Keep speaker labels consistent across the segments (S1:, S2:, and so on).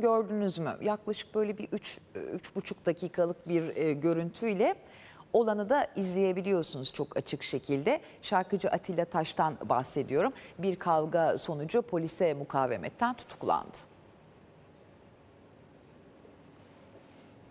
S1: gördünüz mü? Yaklaşık böyle bir 3-3,5 dakikalık bir e, görüntüyle olanı da izleyebiliyorsunuz çok açık şekilde. Şarkıcı Atilla Taş'tan bahsediyorum. Bir kavga sonucu polise mukavemetten tutuklandı.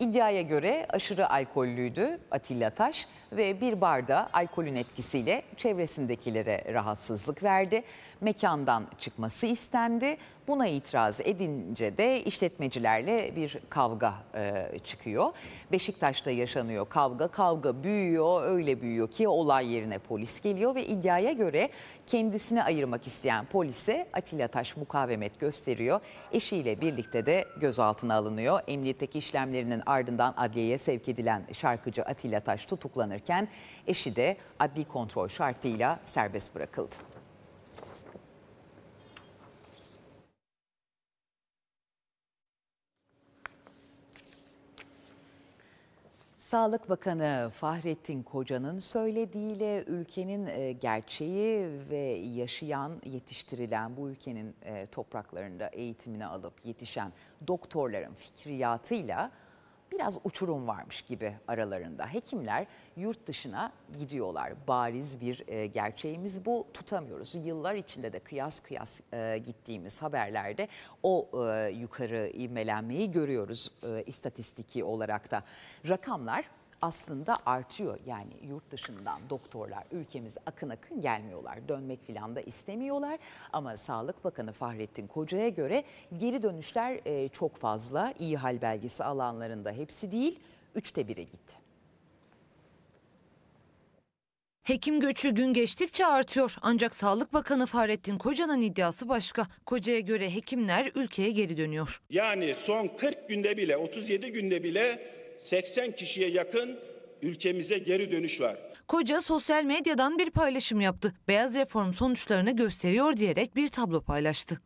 S1: İddiaya göre aşırı alkollüydü Atilla Taş ve bir barda alkolün etkisiyle çevresindekilere rahatsızlık verdi. Mekandan çıkması istendi Buna itiraz edince de işletmecilerle bir kavga e, çıkıyor. Beşiktaş'ta yaşanıyor kavga. Kavga büyüyor, öyle büyüyor ki olay yerine polis geliyor ve iddiaya göre kendisini ayırmak isteyen polise Atilla Taş mukavemet gösteriyor. Eşiyle birlikte de gözaltına alınıyor. Emniyetteki işlemlerinin ardından adliyeye sevk edilen şarkıcı Atilla Taş tutuklanırken eşi de adli kontrol şartıyla serbest bırakıldı. Sağlık Bakanı Fahrettin Koca'nın söylediğiyle ülkenin e, gerçeği ve yaşayan, yetiştirilen bu ülkenin e, topraklarında eğitimini alıp yetişen doktorların fikriyatıyla biraz uçurum varmış gibi aralarında. Hekimler yurt dışına gidiyorlar. Bariz bir e, gerçeğimiz bu tutamıyoruz. Yıllar içinde de kıyas kıyas e, gittiğimiz haberlerde o e, yukarı ivmelenmeyi görüyoruz e, istatistiki olarak da. Rakamlar aslında artıyor. Yani yurt dışından doktorlar ülkemize akın akın gelmiyorlar. Dönmek filan da istemiyorlar. Ama Sağlık Bakanı Fahrettin Koca'ya göre geri dönüşler e, çok fazla. İyi hal belgesi alanlarında hepsi değil, üçte bire gitti.
S2: Hekim göçü gün geçtikçe artıyor. Ancak Sağlık Bakanı Fahrettin Koca'nın iddiası başka. Koca'ya göre hekimler ülkeye geri dönüyor. Yani son 40 günde bile 37 günde bile 80 kişiye yakın ülkemize geri dönüş var. Koca sosyal medyadan bir paylaşım yaptı. Beyaz reform sonuçlarını gösteriyor diyerek bir tablo paylaştı.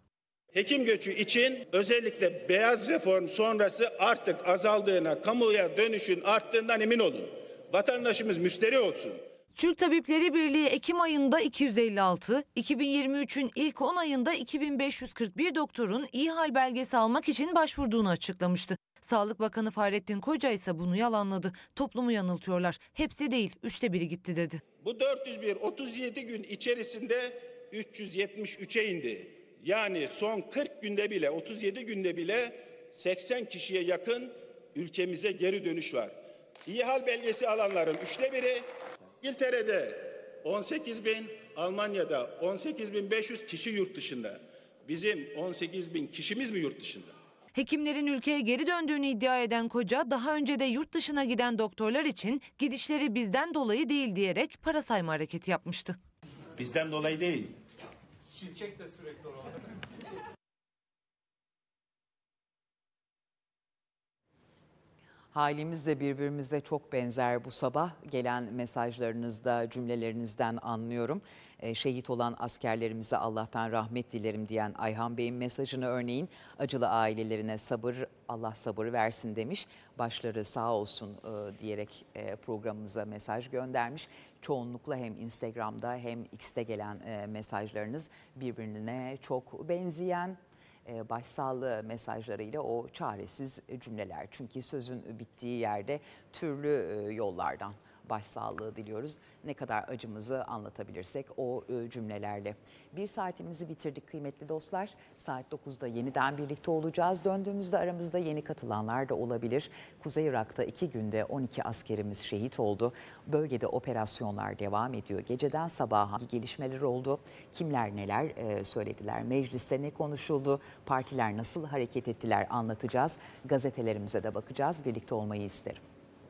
S2: Hekim göçü için özellikle beyaz reform sonrası artık azaldığına, kamuya dönüşün arttığından emin olun. Vatandaşımız müşteri olsun. Türk Tabipleri Birliği Ekim ayında 256, 2023'ün ilk 10 ayında 2541 doktorun iyi hal belgesi almak için başvurduğunu açıklamıştı. Sağlık Bakanı Fahrettin Koca ise bunu yalanladı. Toplumu yanıltıyorlar. Hepsi değil, üçte biri gitti dedi. Bu 401 37 gün içerisinde 373'e indi. Yani son 40 günde bile 37 günde bile 80 kişiye yakın ülkemize geri dönüş var. İyi hal belgesi alanların üçte biri İngiltere'de 18 bin, Almanya'da 18 bin 500 kişi yurt dışında. Bizim 18 bin kişimiz mi yurt dışında? Hekimlerin ülkeye geri döndüğünü iddia eden koca daha önce de yurt dışına giden doktorlar için gidişleri bizden dolayı değil diyerek para sayma hareketi yapmıştı. Bizden dolayı değil. Şirket de sürekli olarak.
S1: Halimiz de birbirimize çok benzer bu sabah gelen mesajlarınızda cümlelerinizden anlıyorum. E, şehit olan askerlerimize Allah'tan rahmet dilerim diyen Ayhan Bey'in mesajını örneğin acılı ailelerine sabır Allah sabır versin demiş. Başları sağ olsun e, diyerek e, programımıza mesaj göndermiş. Çoğunlukla hem Instagram'da hem X'te gelen mesajlarınız birbirine çok benzeyen e, başsağlığı mesajlarıyla o çaresiz cümleler. Çünkü sözün bittiği yerde türlü e, yollardan başsağlığı diliyoruz. Ne kadar acımızı anlatabilirsek o e, cümlelerle. Bir saatimizi bitirdik kıymetli dostlar. Saat 9'da yeniden birlikte olacağız. Döndüğümüzde aramızda yeni katılanlar da olabilir. Kuzey Irak'ta iki günde 12 askerimiz şehit oldu. Bölgede operasyonlar devam ediyor. Geceden sabaha gelişmeler oldu? Kimler neler e, söylediler? Mecliste ne konuşuldu? Partiler nasıl hareket ettiler anlatacağız. Gazetelerimize de bakacağız. Birlikte olmayı isterim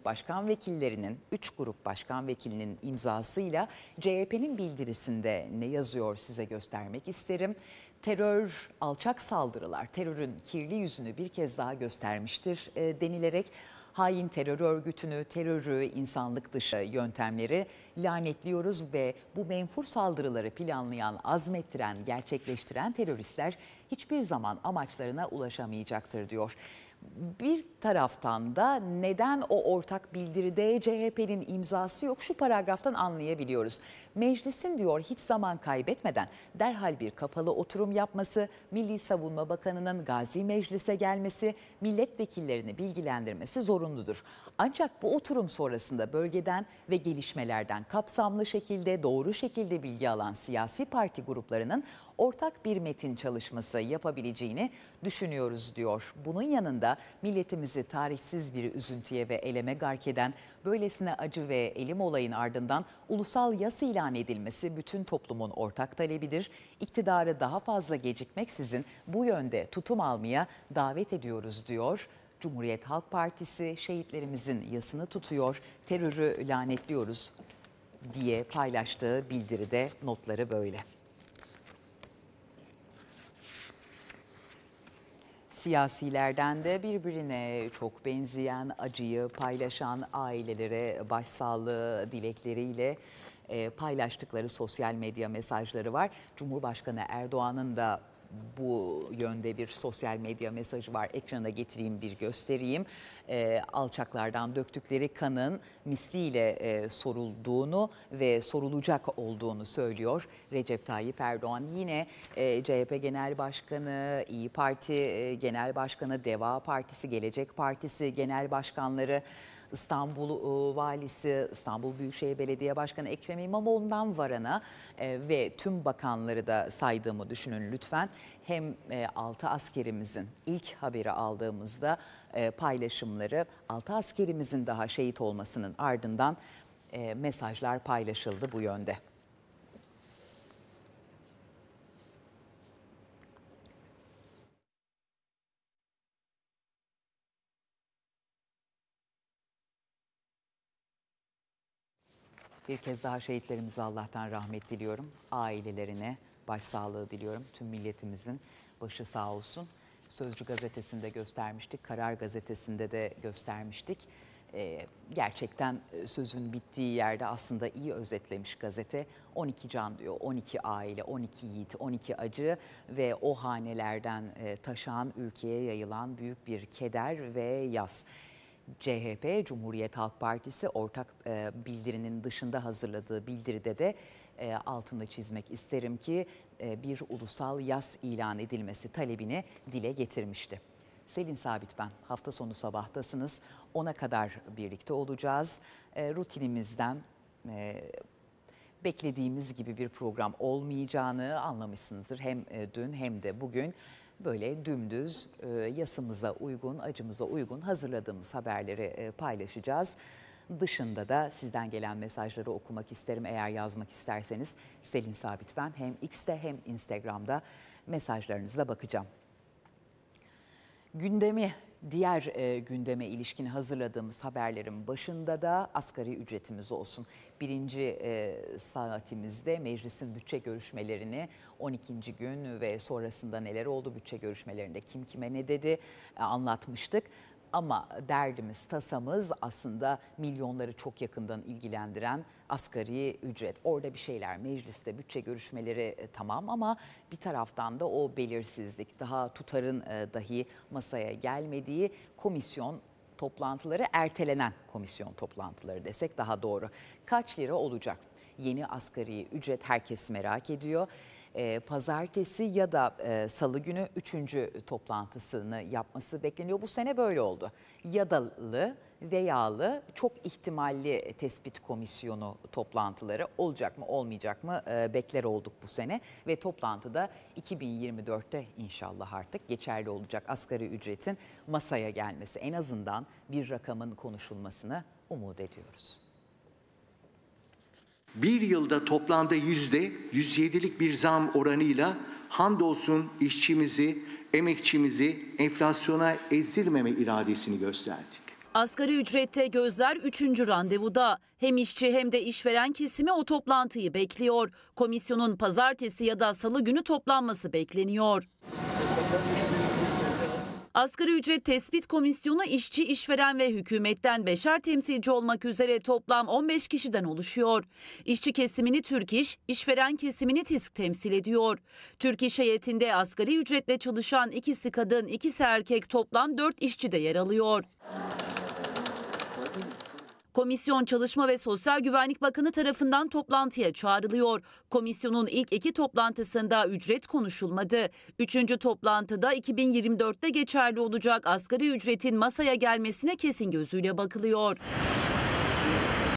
S1: başkan vekillerinin, 3 grup başkan vekilinin imzasıyla CHP'nin bildirisinde ne yazıyor size göstermek isterim. Terör, alçak saldırılar, terörün kirli yüzünü bir kez daha göstermiştir e, denilerek hain terör örgütünü, terörü, insanlık dışı yöntemleri lanetliyoruz ve bu menfur saldırıları planlayan, azmettiren, gerçekleştiren teröristler hiçbir zaman amaçlarına ulaşamayacaktır diyor. Bir taraftan da neden o ortak bildiride CHP'nin imzası yok şu paragraftan anlayabiliyoruz. Meclisin diyor hiç zaman kaybetmeden derhal bir kapalı oturum yapması, Milli Savunma Bakanı'nın gazi meclise gelmesi, milletvekillerini bilgilendirmesi zorunludur. Ancak bu oturum sonrasında bölgeden ve gelişmelerden kapsamlı şekilde doğru şekilde bilgi alan siyasi parti gruplarının ortak bir metin çalışması yapabileceğini düşünüyoruz diyor. Bunun yanında milletimizi tarifsiz bir üzüntüye ve eleme gark eden böylesine acı ve elim olayın ardından ulusal yas ilan edilmesi bütün toplumun ortak talebidir. İktidarı daha fazla gecikmeksizin bu yönde tutum almaya davet ediyoruz diyor. Cumhuriyet Halk Partisi şehitlerimizin yasını tutuyor, terörü lanetliyoruz diye paylaştığı bildiride notları böyle. Siyasilerden de birbirine çok benzeyen acıyı paylaşan ailelere başsağlığı dilekleriyle e, paylaştıkları sosyal medya mesajları var. Cumhurbaşkanı Erdoğan'ın da bu yönde bir sosyal medya mesajı var. Ekrana getireyim bir göstereyim. E, alçaklardan döktükleri kanın misliyle e, sorulduğunu ve sorulacak olduğunu söylüyor Recep Tayyip Erdoğan. Yine e, CHP Genel Başkanı, İyi Parti e, Genel Başkanı, Deva Partisi, Gelecek Partisi Genel Başkanları... İstanbul e, Valisi, İstanbul Büyükşehir Belediye Başkanı Ekrem İmamoğlu'ndan varana e, ve tüm bakanları da saydığımı düşünün lütfen. Hem 6 e, askerimizin ilk haberi aldığımızda paylaşımları 6 askerimizin daha şehit olmasının ardından mesajlar paylaşıldı bu yönde. Bir kez daha şehitlerimize Allah'tan rahmet diliyorum. Ailelerine başsağlığı diliyorum. Tüm milletimizin başı sağ olsun. Sözcü gazetesinde göstermiştik, Karar gazetesinde de göstermiştik. Ee, gerçekten e, sözün bittiği yerde aslında iyi özetlemiş gazete. 12 can diyor, 12 aile, 12 yiğit, 12 acı ve o hanelerden e, taşan ülkeye yayılan büyük bir keder ve yaz. CHP, Cumhuriyet Halk Partisi ortak e, bildirinin dışında hazırladığı bildiride de e, altını çizmek isterim ki e, bir ulusal yaz ilan edilmesi talebini dile getirmişti. Selin Sabit ben. Hafta sonu sabahtasınız. Ona kadar birlikte olacağız. E, rutinimizden e, beklediğimiz gibi bir program olmayacağını anlamışsınızdır. Hem e, dün hem de bugün böyle dümdüz e, yasımıza uygun, acımıza uygun hazırladığımız haberleri e, paylaşacağız. Dışında da sizden gelen mesajları okumak isterim eğer yazmak isterseniz. Selin Sabit ben hem X'te hem Instagram'da mesajlarınıza bakacağım. Gündemi diğer e, gündeme ilişkin hazırladığımız haberlerin başında da asgari ücretimiz olsun birinci e, saatimizde meclisin bütçe görüşmelerini 12. gün ve sonrasında neler oldu bütçe görüşmelerinde kim kime ne dedi e, anlatmıştık. Ama derdimiz, tasamız aslında milyonları çok yakından ilgilendiren asgari ücret. Orada bir şeyler mecliste bütçe görüşmeleri e, tamam ama bir taraftan da o belirsizlik daha tutarın dahi masaya gelmediği komisyon toplantıları ertelenen komisyon toplantıları desek daha doğru. Kaç lira olacak? Yeni asgari ücret herkes merak ediyor. E, pazartesi ya da e, salı günü üçüncü toplantısını yapması bekleniyor. Bu sene böyle oldu. Yadalı ve yağlı çok ihtimalli tespit komisyonu toplantıları olacak mı olmayacak mı e, bekler olduk bu sene. Ve toplantıda 2024'te inşallah artık geçerli olacak asgari ücretin masaya gelmesi en azından bir rakamın konuşulmasını umut ediyoruz
S2: bir yılda toplamda yüzde 107'lik bir zam oranıyla handolsun işçimizi, emekçimizi enflasyona ezdirmeme iradesini gösterdik. Asgari ücrette gözler 3. randevuda. Hem işçi hem de işveren kesimi o toplantıyı bekliyor. Komisyonun pazartesi ya da salı günü toplanması bekleniyor. Asgari ücret tespit komisyonu işçi, işveren ve hükümetten beşer temsilci olmak üzere toplam 15 kişiden oluşuyor. İşçi kesimini Türk İş, işveren kesimini TİSK temsil ediyor. Türk İş heyetinde asgari ücretle çalışan ikisi kadın, ikisi erkek toplam 4 işçi de yer alıyor. Komisyon Çalışma ve Sosyal Güvenlik Bakanı tarafından toplantıya çağrılıyor. Komisyonun ilk iki toplantısında ücret konuşulmadı. Üçüncü toplantıda 2024'te geçerli olacak asgari ücretin masaya gelmesine kesin gözüyle bakılıyor.